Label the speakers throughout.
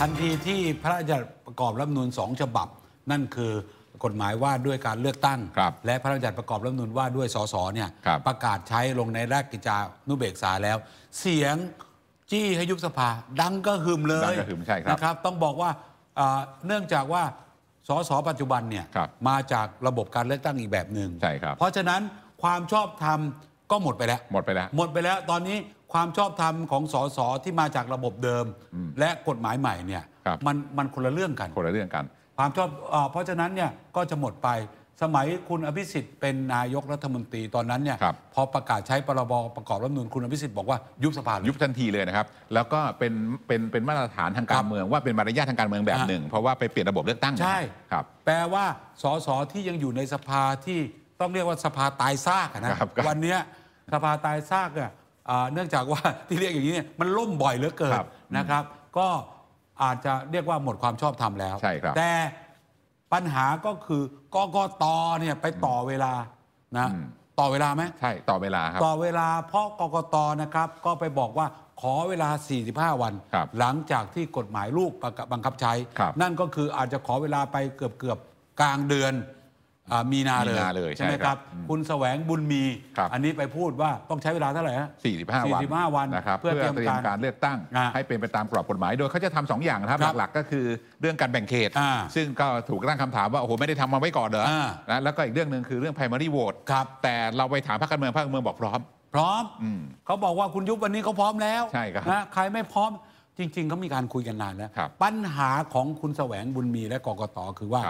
Speaker 1: ทันทีที่พระราชประกอบรัฐมนูลสองฉบับนั่นคือกฎหมายว่าด้วยการเลือกตั้ง และพระราชบัญญัติประกอบรัฐมนูลว่าด้วยสสเนี่ยประกาศใช้ลงในรกชกิจานุเบกษาแล้ว เสียงจี้ให้ยุบสภา ดังก็หึมเลยดังก็หึมใช่ครับนะครับต้องบอกว่าเนื่องจากว่าสสปัจจุบันเนี่ยมาจากระบบการเลือกตั้งอีกแบบหนึ่งเพราะฉะนั้นความชอบธรรมก็หมดไปแล้วหมดไปแล้วหมดไปแล้วตอนนี้ความชอบธรรมของสสที่มาจากระบบเดิม และกฎหมายใหม่เนี่ยมันมันคนละเรื่องกันคนละเรื่องกัน ความชอบเอเพราะฉะนั้นเนี่ยก็จะหมดไปสมัยคุณอภิสิทธิ์เป็นนายกรัฐมนตรีตอนนั้นเนี่ยพอประกาศใช้ปรบประกอบรัฐมนูลคุณอภิสิทธิ์บอกว่า ยุบสภาเลยุบทันทีเลยนะครับแล้วก็เป็นเป็นเป็นมาตรฐานทางการรเมือง ว่าเป็นมารยาททางการเมืองแบบหนึ่ง เพราะว่าไปเปลี่ยนระบบเลือกตั้งใช่ครับแปลว่าสสที่ยังอยู่ในสภาที่ต้องเรียกว่าสภาตายซากนะครับวันนี้สภาตายซากเ่ยเนื่องจากว่าที่เรียกอย่างนี้เนี่ยมันล่มบ่อยเหลือเกินนะครับ ก็อาจจะเรียกว่าหมดความชอบธรรมแล้วใช่ครับแต่ปัญหาก็คือกกตเนี่ยไปต่อเวลานะต่อเวลาไหมใช่ต่อเวลาครับต่อเวลาเพราะกกตนะครับก็ไปบอกว่าขอเวลา 45 วันัหลังจากที่กฎหมายลูกบังคับใช้ นั่นก็คืออาจจะขอเวลาไปเกือบเกือบกลางเดือนมีนาเลยเลยใช่ไหมครับ คุณแสวงบุญมี อันนี้ไปพูดว่าต้องใช้เวลาเท่าไหร่ฮะ45 วัน45วันนะครับเพื่อเตรียมการเลือกตั้ง ให้เป็นไปตามกรอบกฎหมาย โดยเขาจะทำ2อย่างนะครับหลัก ๆ ก็คือเรื่องการแบ่งเขต ซึ่งก็ถูกตั้งคำถามว่า โอ้โหไม่ได้ทำมาไว้ก่อนเหรอนะแล้วก็อีกเรื่องหนึ่งคือเรื่อง primary vote แต่เราไปถามพรรคการเมืองพรรคการเมืองบอกพร้อมพร้อมเขาบอกว่าคุณยุบวันนี้เขาพร้อมแล้วใช่ครับนะใครไม่พร้อมจริง ๆเขามีการคุยกันนานแล้วปัญหาของคุณแสวงบุญมีและกกตคือว่า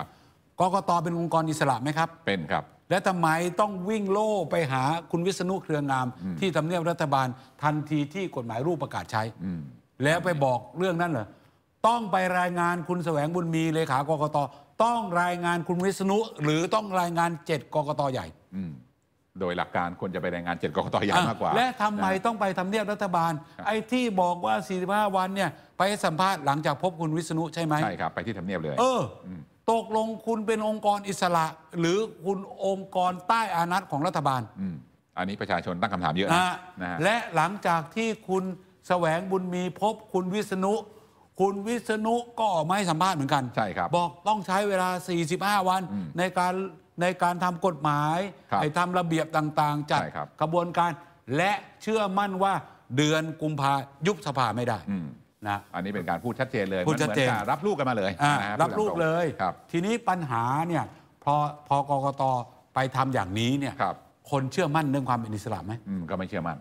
Speaker 1: กกตเป็นองค์กรอิสระไหมครับ เป็นครับ และทำไมต้องวิ่งโล่ไปหาคุณวิษณุเครืองามที่ทำเนียบรัฐบาลทันทีที่กฎหมายรูปประกาศใช้แล้วไปบอกเรื่องนั้นเหรอต้องไปรายงานคุณแสวงบุญมีเลขากกตต้องรายงานคุณวิษณุหรือต้องรายงานเจ็ดกกตใหญ่โดยหลักการควรจะไปรายงานเจ็ดกกตยาญ่มากกว่า และทำไมต้องไปทำเนียบรัฐบาล ไอ้ที่บอกว่า 45 วันเนี่ย ไปสัมภาษณ์หลังจากพบคุณวิษณุใช่ไหมใช่ครับไปที่ทำเนียบเลย เอออตกลงคุณเป็นองค์กรอิสระหรือคุณองค์กรใต้อานัตของรัฐบาล อันนี้ประชาชนตั้งคำถามเยอะนะและหลังจากที่คุณแสวงบุญมีพบคุณวิษณุ คุณวิษณุก็ออกมาให้สัมภาษณ์เหมือนกันใช่ครับบอกต้องใช้เวลา 45 วันในการในการทำกฎหมายไอ้ทำระเบียบต่าง ๆ จัดกระบวนการและเชื่อมั่นว่าเดือนกุมภายุบสภาไม่ได้นะอันนี้เป็นการพูดชัดเจนเลยพูดชัดเจนรับลูกกันมาเลยรับลูกเลย ทีนี้ปัญหาเนี่ยพอพอกกตไปทำอย่างนี้เนี่ยคนเชื่อมั่นเรื่องความเป็นอิสระไหมก็ไม่เชื่อมั่น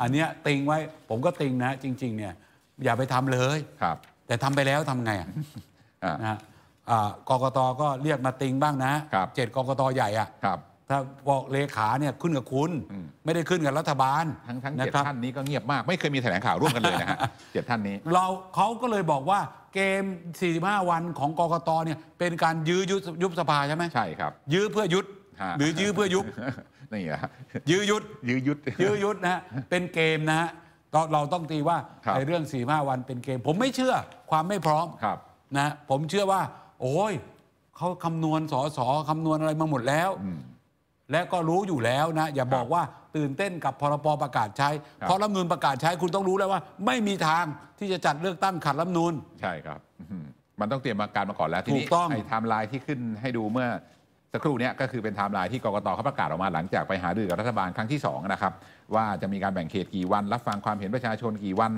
Speaker 1: อันนี้ติงไว้ผมก็ติงนะจริงๆเนี่ยอย่าไปทำเลยครับ แต่ทำไปแล้วทำไงอ่ะนะกกตก็เรียกมาติงบ้างนะเจ็ดกกตใหญ่อ่ะถ้าบอกเลขาเนี่ยขึ้นกับคุณไม่ได้ขึ้นกับรัฐบาล ทั้งทั้งเจ็ดท่านนี้ก็เงียบมากไม่เคยมีแถลงข่าวร่วมกันเลยนะฮะเจ็ดท่านนี้เราเขาก็เลยบอกว่าเกม45 วันของกกตเนี่ยเป็นการยื้อยุบยุบสภาใช่ไหมใช่ครับ ยื้อเพื่อยุดหรือยื้อเพื่อยุบนี่ฮะยื้อยุดยื้อยุดยื้อยุดนะฮะเป็นเกมนะฮะเราต้องตีว่าในเรื่อง45 วันเป็นเกม ผมไม่เชื่อความไม่พร้อมนะ ผมเชื่อว่า โอ้ยเขาคำนวณสอสอคำนวณอะไรมาหมดแล้วและก็รู้อยู่แล้วนะ อย่าบอกว่าตื่นเต้นกับพรบประกาศใช้เพราะรัฐมนูลประกาศใช้คุณต้องรู้แล้วว่า ไม่มีทางที่จะจัดเลือกตั้ง ขัดรัฐมนูลใช่ครับ มันต้องเตรียมการมาก่อนแล้วทีนี้ไอ้ไทม์ไลน์ที่ขึ้นให้ดูเมื่อสักครู่นี้ก็คือเป็นไทม์ไลน์ที่กกตเขาประกาศออกมาหลังจากไปหารือกับรัฐบาลครั้งที่สองนะครับ ว่าจะมีการแบ่งเขตกี่วัน รับฟังความเห็นประชาชนกี่วัน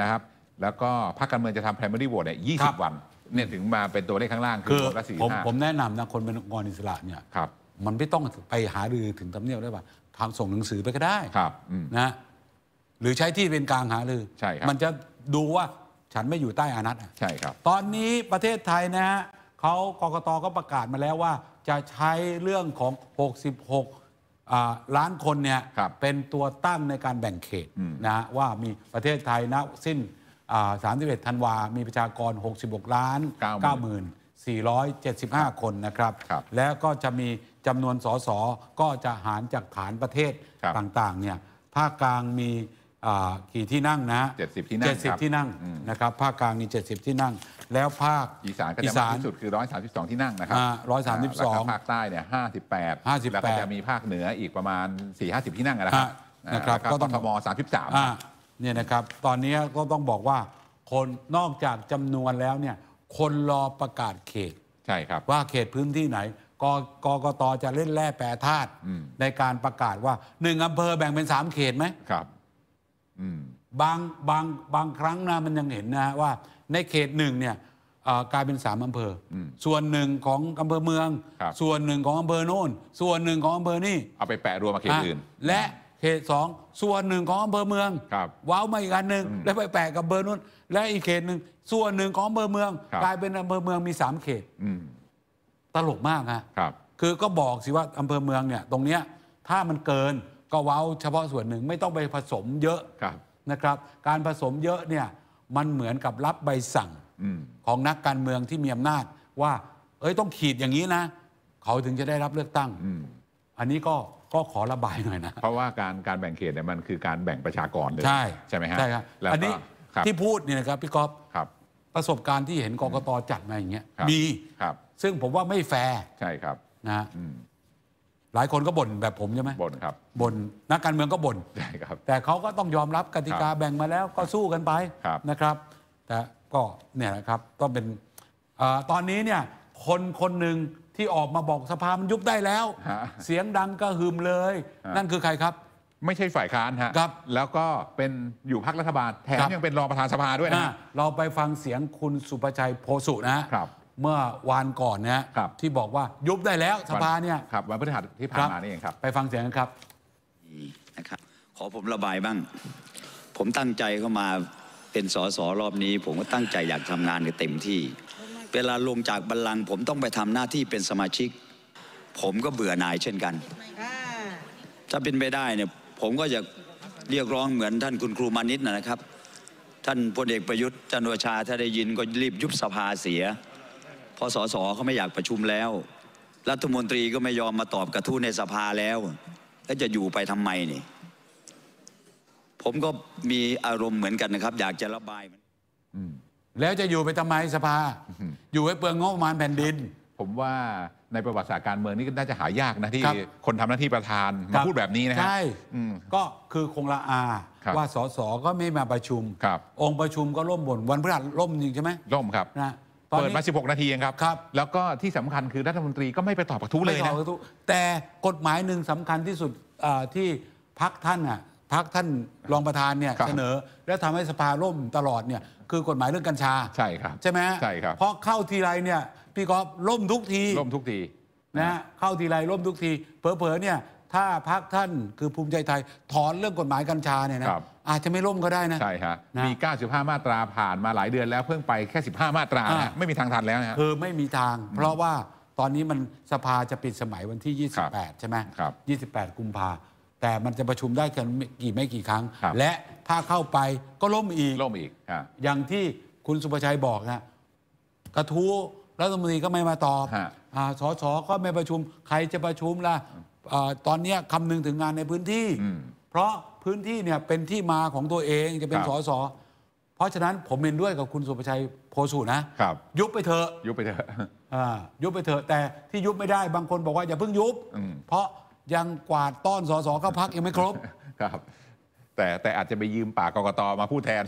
Speaker 1: นะครับ แล้วก็พรรคการเมืองจะทำ primary vote เนี่ย 20 วัน เนี่ยถึงมาเป็นตัวเลขข้างล่างคือคอผมผมแนะนำนะคนเป็นองค์กรอิสระเนี่ยครับมันไม่ต้องไปหารือถึงทำเนียบได้ป่ะ ทางส่งหนังสือไปก็ได้ ครับ นะ หรือใช้ที่เป็นกลางหารือใช่ครับมันจะดูว่าฉันไม่อยู่ใต้อานัตใช่ครับ ตอนนี้ประเทศไทยนะฮะเขากกตก็ประกาศมาแล้วว่า จะใช้เรื่องของ 66ล้านคนเนี่ย เป็นตัวตั้งในการแบ่งเขตนะว่ามีประเทศไทยนะสิ้น31ธันวามีประชากร66ล้าน9 475 คนนะครับ แล้วก็จะมีจำนวนสสก็จะหารจากฐานประเทศต่างๆเนี่ยภาคกลางมีกี่ที่นั่งนะดสิบที่นั่งจ็ดบิบที่นั่งนะครับภาคกลางมีเจ็ดสิบที่นั่ง แล้วภาคอีสานก็จะมากที่สุดคือร้อยสาสองที่นั่งนะครับร้อยสามสิบสองภาคใต้เนี่ยห้าสิบแปดล้วก็จะมีภาคเหนืออีกประมาณสี่ห้าสิบที่นั่งนะครับก็ต้องทมสิบสามเนี่ยนะครับตอนนี้ก็ต้องบอกว่า คนนอกจากจำนวนแล้วเนี่ยคนรอประกาศเขตใช่ครับ ว่าเขตพื้นที่ไหนกกกตจะเล่นแร่แปรธาตุในการประกาศว่าหนึ่งอำเภอแบ่งเป็นสามเขตไหมครับบางบางบางครั้งนะมันยังเห็นนะฮะว่า ในเขตหนึ่งเนี่ยกลายเป็นสามอำเภอส่วนหนึ่งของอำเภอเมืองส่วนหนึ่งของอำเภอโน่นส่วนหนึ่งของอำเภอนี่เอาไปแปะรวมมาเขตอื่น และเขตสองส่วนหนึ่งของอำเภอเมืองครับว้าวมาอีกอันหนึ่งแล้วไปแปะกับเบอร์นู้นและอีกเขตหนึ่งส่วนหนึ่งของอำเภอเมือง กลายเป็นอำเภอเมืองมีสามเขตตลกมากนะครับ คือก็บอกสิว่าอำเภอเมืองเนี่ย ตรงเนี้ยถ้ามันเกินก็เว้าเฉพาะส่วนหนึ่ง ไม่ต้องไปผสมเยอะครับนะครับ การผสมเยอะเนี่ย มันเหมือนกับรับใบสั่งอของนักการเมืองที่มีอำนาจว่าเอ้ยต้องขีดอย่างนี้นะ เขาถึงจะได้รับเลือกตั้งออันนี้ก็ก็ขอระบายหน่อยนะ เพราะว่าการการแบ่งเขตเนี่ยมันคือการแบ่งประชากรเลยใช่ใช่ไหมฮะใช่ครับแล้วก็อันนี้ที่พูดเนี่ยนะครับพี่ก๊อฟ์ฟประสบการณ์ที่เห็นกรกตจัดมาอย่างเงี้ยมีครับซึ่งผมว่าไม่แฟร์ใช่ครับนะหลายคนก็บ่นแบบผมใช่ไหมบ่นครับบ่นนักการเมืองก็บ่นใช่ครับ แต่เขาก็ต้องยอมรับกติกาแบ่งมาแล้วก็สู้กันไปนะครับ แต่ก็เนี่ยนะครับต้องเป็นอตอนนี้เนี่ยคนคนหนึ่งที่ออกมาบอกสภามันยุบได้แล้ว เสียงดังก็หึมเลย นั่นคือใครครับ ไม่ใช่ฝ่ายค้านฮะครับ แล้วก็เป็นอยู่พักรัฐบาลแถมยังเป็นรองประธานสภาด้วยนะะเราไปฟังเสียงคุณสุประชัยโพสุนะครับเมื่อวานก่อนนะครับที่บอกว่ายุบได้แล้วสภาเนี่ยครับวันพฤหัสที่ผ่านมานี่เองครับไปฟังเสียงกันครับนะครับ ขอผมระบายบ้าง ผมตั้งใจเข้ามาเป็นสสรอบนี้ ผมก็ตั้งใจอยากทำงานกันเต็มที่เวลาลงจากบัลลังก์ผมต้องไปทำหน้าที่เป็นสมาชิก ผมก็เบื่อหน่ายเช่นกันถ้าเป็นไปได้เนี่ยผมก็จะเรียกร้องเหมือนท่านคุณครูมานิดนะนะครับ ท่านพลเอกประยุทธ์จันทร์โอชาถ้าได้ยินก็รีบยุบสภาเสียพอสอสอเขาไม่อยากประชุมแล้ว รัฐมนตรีก็ไม่ยอมมาตอบกระทู้ในสภาแล้วแล้วจะอยู่ไปทำไมนี่ ผมก็มีอารมณ์เหมือนกันนะครับอยากจะระบายมันแล้วจะอยู่ไปทำไมสภาอยู่ไว้เปลืองงบประมาณแผ่นดิน ผมว่าในประวัติศาสตร์การเมืองนี่ก็น่าจะหายากนะที่คนทำหน้าที่ประธานมาพูดแบบนี้นะฮะใช่ก็คือคงละอาว่าสสก็ไม่มาประชุมองค์ประชุมก็ล่มบนวันพฤหัสล่มจริงใช่ไหมล่มครับนะเปิดมา 16 นาทีเองครับครับ แล้วก็ที่สำคัญคือรัฐมนตรีก็ไม่ไปตอบกระทู้เลยไม่นะแต่กฎหมายหนึ่งสำคัญที่สุดที่พักท่านอ่ะพักท่านรองประธานเนี่ยเสนอ และทำให้สภาล่มตลอดเนี่ยคือกฎหมายเรื่องกัญชา ใช่ครับใช่ไหมใช่ครับ เพราะเข้าทีไรเนี่ยพี่กอฟล่มทุกทีล่มทุกทีนะฮะ เข้าทีไรล่มทุกที เผลอ ๆ เนี่ย ถ้าพักท่านคือภูมิใจไทย ถอนเรื่องกฎหมายกัญชาเนี่ยนะอาจจะไม่ล่มก็ได้นะใช่ฮะนะมี95มาตราผ่านมาหลายเดือนแล้วเพิ่งไปแค่ 15 มาตราาไม่มีทางทันแล้วนะฮะคือไม่มีทางเพราะว่าตอนนี้มันสภาจะปิดสมัยวันที่บ28ใช่ไหมครับ 28 กุมภาแต่มันจะประชุมได้กัน่กี่ไม่กี่ครั้ง และถ้าเข้าไปก็ล่มอีกล่มอีกอย่างที่คุณสุภชัยบอกนะ กระทู้รัฐมนตรีก็ไม่มาตอบสอสอก็ไม่ประชุมใครจะประชุมล่ะอตอนนี้คำนึงถึงงานในพื้นที่เพราะพื้นที่เนี่ยเป็นที่มาของตัวเองจะเป็นสส เพราะฉะนั้นผมเห็นด้วยกับคุณสุประชัยโพสูนะ ครับ ยุบไปเถอะ ยุบไปเถอะ อ่า ยุบไปเถอะ แต่ที่ยุบไม่ได้บางคนบอกว่าอย่าเพิ่งยุบ เพราะยังกวาดต้อนสสเข้าพักยังไม่ครบ ครับ แต่แต่อาจจะไปยืม ปากกกตมาพูดแทน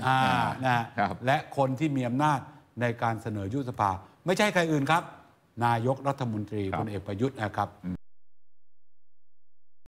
Speaker 1: นะครับ และคนที่มีอำนาจในการเสนอยุบสภา ไม่ใช่ใครอื่นครับ นายกรัฐมนตรีพลเอกประยุทธ์นะครับ